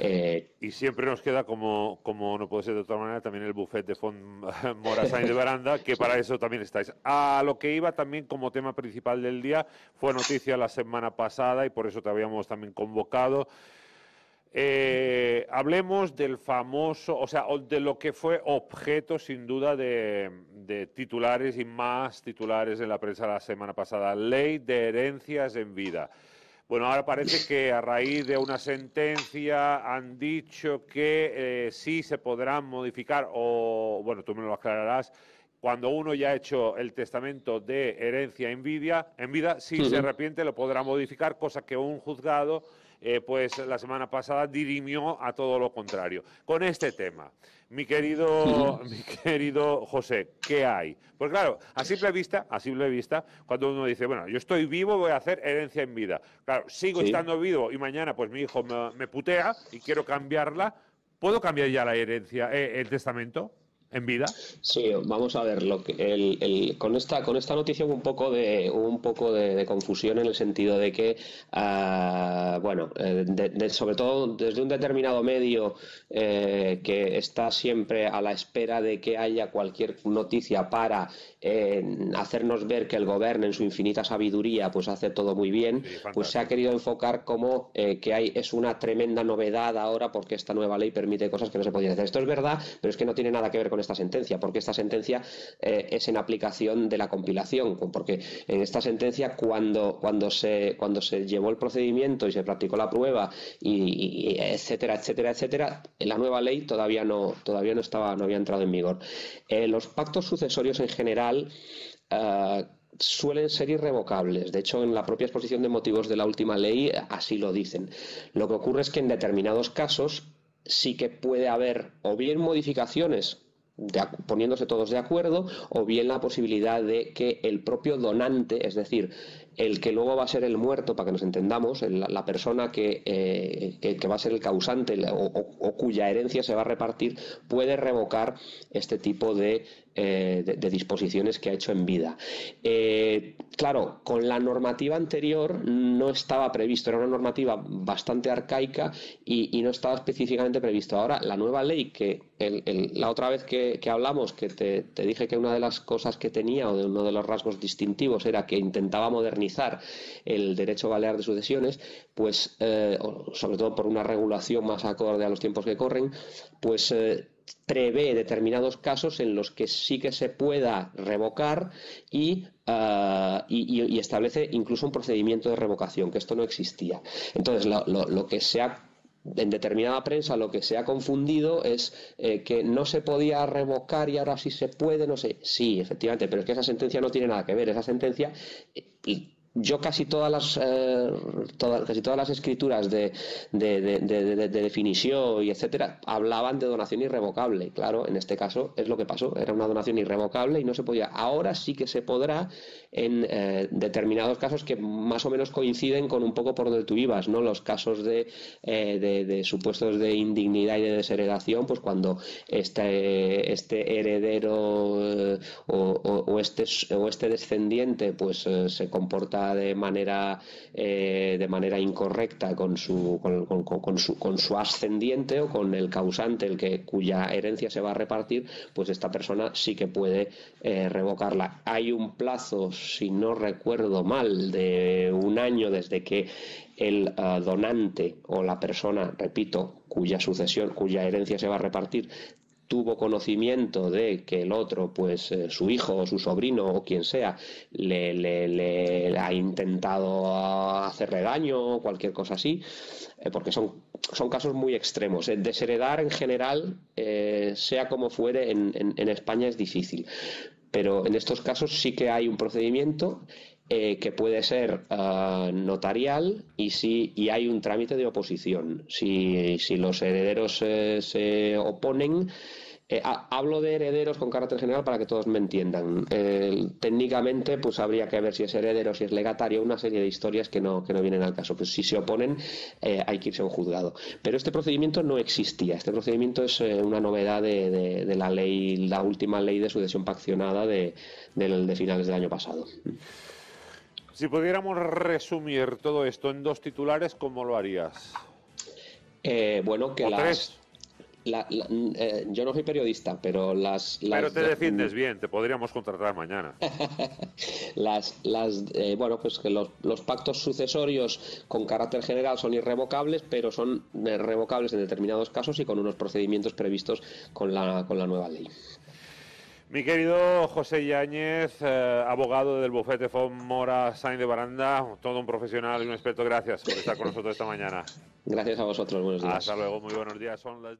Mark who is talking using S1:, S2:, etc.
S1: Eh, y siempre nos queda, como, no puede ser de otra manera, también el buffet de fond Morasain de Baranda, que para eso también estáis. A lo que iba también como tema principal del día, fue noticia la semana pasada y por eso te habíamos también convocado. Eh, hablemos del famoso, o sea, de lo que fue objeto sin duda de, de titulares y más titulares en la prensa la semana pasada, ley de herencias en vida. Bueno, ahora parece que a raíz de una sentencia han dicho que eh, sí se podrán modificar, o bueno, tú me lo aclararás, cuando uno ya ha hecho el testamento de herencia en vida, en vida si se arrepiente lo podrá modificar, cosa que un juzgado, eh, pues la semana pasada dirimió a todo lo contrario. Con este tema, mi querido, mi querido José, ¿qué hay? Pues claro, a simple vista, a simple vista, cuando uno dice, bueno, yo estoy vivo, voy a hacer herencia en vida. Claro, sigo estando vivo y mañana pues mi hijo me, putea y quiero cambiarla, ¿puedo cambiar ya la herencia, eh, el testamento? en vida.
S2: Sí, vamos a ver, lo que, el, con, esta, con esta noticia hubo un poco de, un poco de, confusión en el sentido de que, ah, bueno, eh, sobre todo desde un determinado medio eh, que está siempre a la espera de que haya cualquier noticia para eh, hacernos ver que el gobierno en su infinita sabiduría pues hace todo muy bien, pues se ha querido enfocar como que hay, es una tremenda novedad ahora porque esta nueva ley permite cosas que no se podían hacer. Esto es verdad, pero es que no tiene nada que ver con esta sentencia, porque esta sentencia eh, es en aplicación de la compilación, porque en esta sentencia cuando, cuando, se, cuando se llevó el procedimiento y se practicó la prueba y, etcétera, etcétera, etcétera, la nueva ley todavía no, todavía no estaba, no había entrado en vigor. Eh, los pactos sucesorios en general eh, suelen ser irrevocables. De hecho, en la propia exposición de motivos de la última ley así lo dicen. Lo que ocurre es que en determinados casos sí que puede haber o bien modificaciones poniéndose todos de acuerdo, o bien la posibilidad de que el propio donante, es decir, el que luego va a ser el muerto, para que nos entendamos, la persona eh, que, va a ser el causante o, cuya herencia se va a repartir, puede revocar este tipo de, eh, disposiciones que ha hecho en vida. Eh, claro, con la normativa anterior no estaba previsto, era una normativa bastante arcaica y, no estaba específicamente previsto. Ahora, la nueva ley que la otra vez que que, hablamos, que te, dije que una de las cosas que tenía o de uno de los rasgos distintivos era que intentaba modernizar el derecho balear de sucesiones, pues eh, sobre todo por una regulación más acorde a los tiempos que corren, pues eh, prevé determinados casos en los que sí que se pueda revocar eh, y, establece incluso un procedimiento de revocación, que esto no existía. Entonces, lo que se ha en determinada prensa lo que se ha confundido es eh, que no se podía revocar y ahora sí se puede, no sé. Sí, efectivamente, pero es que esa sentencia no tiene nada que ver. Esa sentencia, eh, y yo casi todas las eh, casi todas las escrituras de, de, definición y etcétera hablaban de donación irrevocable claro en este caso es lo que pasó era una donación irrevocable y no se podía ahora sí que se podrá en eh, determinados casos que más o menos coinciden con un poco por donde tú ibas no los casos de, eh, supuestos de indignidad y de desheredación pues cuando este este heredero o, o este o este descendiente pues se comporta de manera, eh, de manera incorrecta con su, con, su, con su ascendiente o con el causante, el que, cuya herencia se va a repartir, pues esta persona sí que puede eh, revocarla. Hay un plazo, si no recuerdo mal, de un año desde que el eh, donante o la persona, repito, cuya sucesión, cuya herencia se va a repartir, tuvo conocimiento de que el otro, pues eh, su hijo o su sobrino o quien sea, le, ha intentado hacerle daño o cualquier cosa así, eh, porque son, son casos muy extremos. desheredar en general, eh, sea como fuere, en España es difícil. Pero en estos casos sí que hay un procedimiento eh, que puede ser ah, notarial y si y hay un trámite de oposición. Si, si los herederos eh, se oponen, eh, hablo de herederos con carácter general para que todos me entiendan. técnicamente, pues habría que ver si es heredero, si es legatario, una serie de historias que no, que no vienen al caso. Pues si se oponen, hay que irse a un juzgado. Pero este procedimiento no existía. Este procedimiento es una novedad de, de, la ley, la última ley de sucesión paccionada de, de finales del año pasado. Si pudiéramos
S1: resumir todo esto en dos titulares, ¿cómo lo harías? Eh,
S2: bueno, que las... Tres? La, eh, yo no soy periodista, pero las... pero te defiendes
S1: bien, te podríamos contratar mañana.
S2: las, las eh, bueno, pues que los, los, pactos sucesorios con carácter general son irrevocables, pero son revocables en determinados casos y con unos procedimientos previstos con la, con la nueva ley.
S1: Mi querido José Yáñez, eh, abogado del bufete FOM Mora Sainz de Baranda, todo un profesional y un experto, gracias por estar con nosotros esta mañana.
S2: Gracias a vosotros, buenos días. Hasta luego, muy
S1: buenos días. Son las